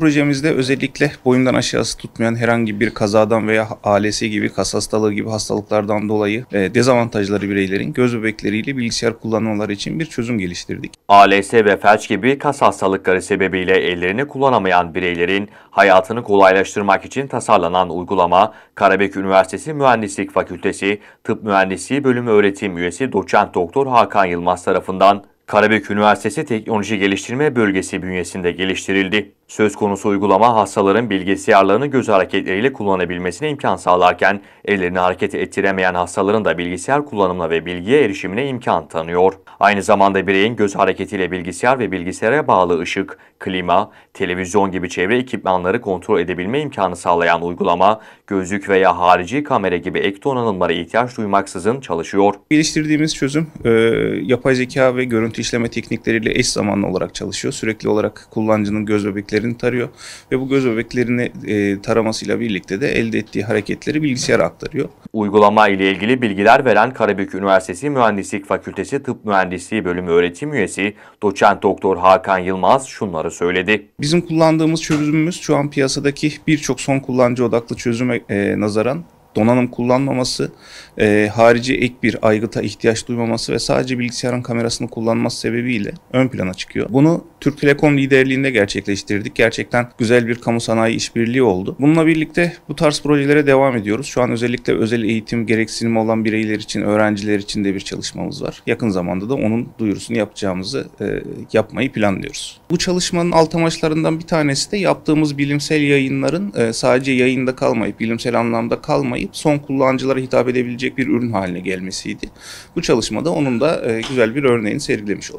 Projemizde özellikle boyundan aşağısı tutmayan herhangi bir kazadan veya ALS gibi, kas hastalığı gibi hastalıklardan dolayı e, dezavantajları bireylerin göz bebekleriyle bilgisayar kullanmaları için bir çözüm geliştirdik. ALS ve felç gibi kas hastalıkları sebebiyle ellerini kullanamayan bireylerin hayatını kolaylaştırmak için tasarlanan uygulama, Karabük Üniversitesi Mühendislik Fakültesi Tıp Mühendisliği Bölümü öğretim üyesi doçent doktor Hakan Yılmaz tarafından Karabük Üniversitesi Teknoloji Geliştirme Bölgesi bünyesinde geliştirildi. Söz konusu uygulama hastaların bilgisayarlarını göz hareketleriyle kullanabilmesine imkan sağlarken ellerini hareket ettiremeyen hastaların da bilgisayar kullanımına ve bilgiye erişimine imkan tanıyor. Aynı zamanda bireyin göz hareketiyle bilgisayar ve bilgisayara bağlı ışık, klima, televizyon gibi çevre ekipmanları kontrol edebilme imkanı sağlayan uygulama, gözlük veya harici kamera gibi ek donanımlara ihtiyaç duymaksızın çalışıyor. Geliştirdiğimiz çözüm e, yapay zeka ve görüntü işleme teknikleriyle eş zamanlı olarak çalışıyor. Sürekli olarak kullanıcının göz bebekleri bebeklerini tarıyor ve bu göz bebeklerini e, taramasıyla birlikte de elde ettiği hareketleri bilgisayara aktarıyor. Uygulama ile ilgili bilgiler veren Karabük Üniversitesi Mühendislik Fakültesi Tıp Mühendisliği Bölümü öğretim üyesi doçent doktor Hakan Yılmaz şunları söyledi. Bizim kullandığımız çözümümüz şu an piyasadaki birçok son kullanıcı odaklı çözüme e, nazaran donanım kullanmaması, e, harici ek bir aygıta ihtiyaç duymaması ve sadece bilgisayarın kamerasını kullanması sebebiyle ön plana çıkıyor. Bunu Türk Telekom liderliğinde gerçekleştirdik. Gerçekten güzel bir kamu sanayi işbirliği oldu. Bununla birlikte bu tarz projelere devam ediyoruz. Şu an özellikle özel eğitim gereksinimi olan bireyler için, öğrenciler için de bir çalışmamız var. Yakın zamanda da onun duyurusunu yapacağımızı e, yapmayı planlıyoruz. Bu çalışmanın alt amaçlarından bir tanesi de yaptığımız bilimsel yayınların e, sadece yayında kalmayıp, bilimsel anlamda kalmayıp son kullanıcılara hitap edebilecek bir ürün haline gelmesiydi. Bu çalışmada onun da e, güzel bir örneğini sergilemiş olduk.